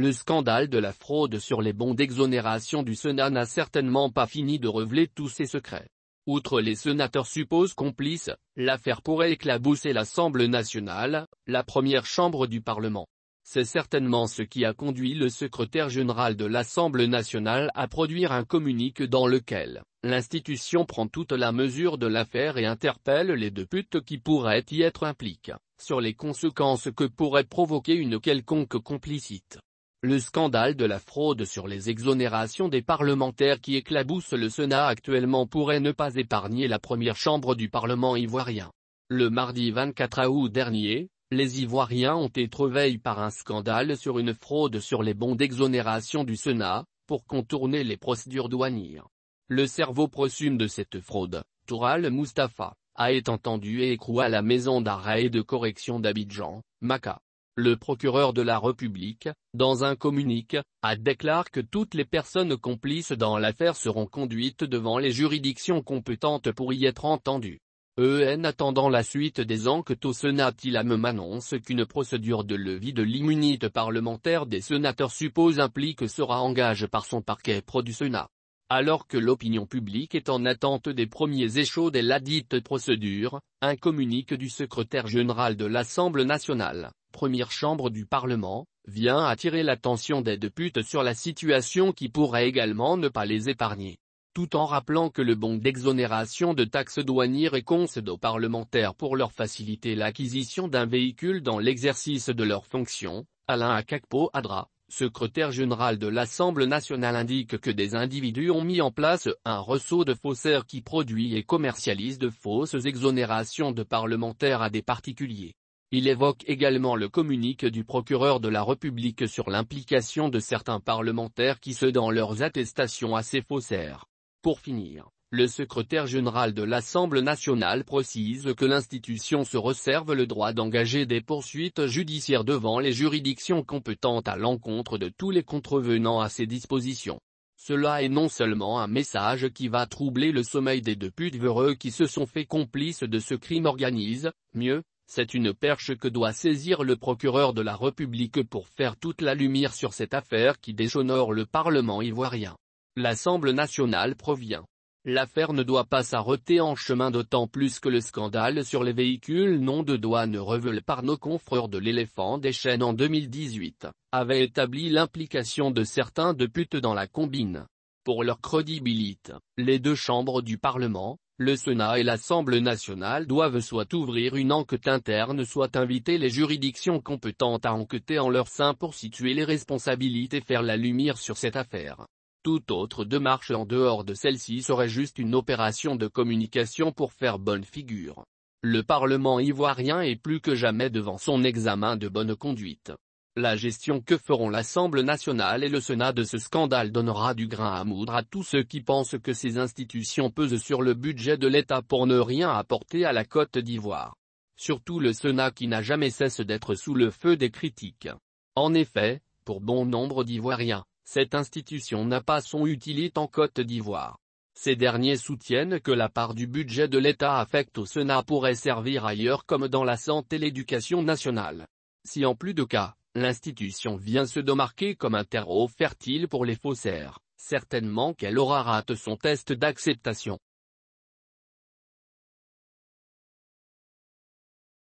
Le scandale de la fraude sur les bons d'exonération du Sénat n'a certainement pas fini de révéler tous ses secrets. Outre les sénateurs supposés complices, l'affaire pourrait éclabousser l'Assemblée nationale, la première chambre du Parlement. C'est certainement ce qui a conduit le secrétaire général de l'Assemblée nationale à produire un communique dans lequel, l'institution prend toute la mesure de l'affaire et interpelle les deux putes qui pourraient y être impliquées sur les conséquences que pourrait provoquer une quelconque complicite. Le scandale de la fraude sur les exonérations des parlementaires qui éclabousse le Sénat actuellement pourrait ne pas épargner la première chambre du Parlement ivoirien. Le mardi 24 août dernier, les Ivoiriens ont été réveillés par un scandale sur une fraude sur les bons d'exonération du Sénat, pour contourner les procédures douanières. Le cerveau prosume de cette fraude, Toural Mustapha, a été entendu et écroué à la maison d'arrêt et de correction d'Abidjan, Maca. Le procureur de la République, dans un communiqué, a déclaré que toutes les personnes complices dans l'affaire seront conduites devant les juridictions compétentes pour y être entendues. En attendant la suite des enquêtes au Sénat même annoncé qu'une procédure de levier de l'immunité parlementaire des sénateurs suppose implique sera engagée par son parquet pro du Sénat. Alors que l'opinion publique est en attente des premiers échos des ladites procédures, un communique du secrétaire général de l'Assemblée nationale, première chambre du Parlement, vient attirer l'attention des députés sur la situation qui pourrait également ne pas les épargner. Tout en rappelant que le bon d'exonération de taxes douanières est concédé aux parlementaires pour leur faciliter l'acquisition d'un véhicule dans l'exercice de leurs fonctions, Alain Akakpo Adra, secrétaire général de l'Assemblée nationale indique que des individus ont mis en place un ressaut de faussaires qui produit et commercialise de fausses exonérations de parlementaires à des particuliers. Il évoque également le communique du procureur de la République sur l'implication de certains parlementaires qui se dans leurs attestations à ces faussaires. Pour finir, le secrétaire général de l'Assemblée nationale précise que l'institution se reserve le droit d'engager des poursuites judiciaires devant les juridictions compétentes à l'encontre de tous les contrevenants à ses dispositions. Cela est non seulement un message qui va troubler le sommeil des députés véreux qui se sont fait complices de ce crime organisé, mieux, c'est une perche que doit saisir le procureur de la République pour faire toute la lumière sur cette affaire qui déshonore le Parlement ivoirien. L'Assemblée nationale provient L'affaire ne doit pas s'arrêter en chemin d'autant plus que le scandale sur les véhicules non de douane revelé par nos confrères de l'éléphant des chaînes en 2018, avait établi l'implication de certains de putes dans la combine. Pour leur crédibilité, les deux chambres du Parlement, le Sénat et l'Assemblée nationale doivent soit ouvrir une enquête interne soit inviter les juridictions compétentes à enquêter en leur sein pour situer les responsabilités et faire la lumière sur cette affaire. Toute autre démarche en dehors de celle-ci serait juste une opération de communication pour faire bonne figure. Le Parlement ivoirien est plus que jamais devant son examen de bonne conduite. La gestion que feront l'Assemblée nationale et le Sénat de ce scandale donnera du grain à moudre à tous ceux qui pensent que ces institutions pesent sur le budget de l'État pour ne rien apporter à la Côte d'Ivoire. Surtout le Sénat qui n'a jamais cesse d'être sous le feu des critiques. En effet, pour bon nombre d'Ivoiriens, cette institution n'a pas son utilité en Côte d'Ivoire. Ces derniers soutiennent que la part du budget de l'État affecte au Sénat pourrait servir ailleurs comme dans la santé et l'éducation nationale. Si en plus de cas, l'institution vient se démarquer comme un terreau fertile pour les faussaires, certainement qu'elle aura raté son test d'acceptation.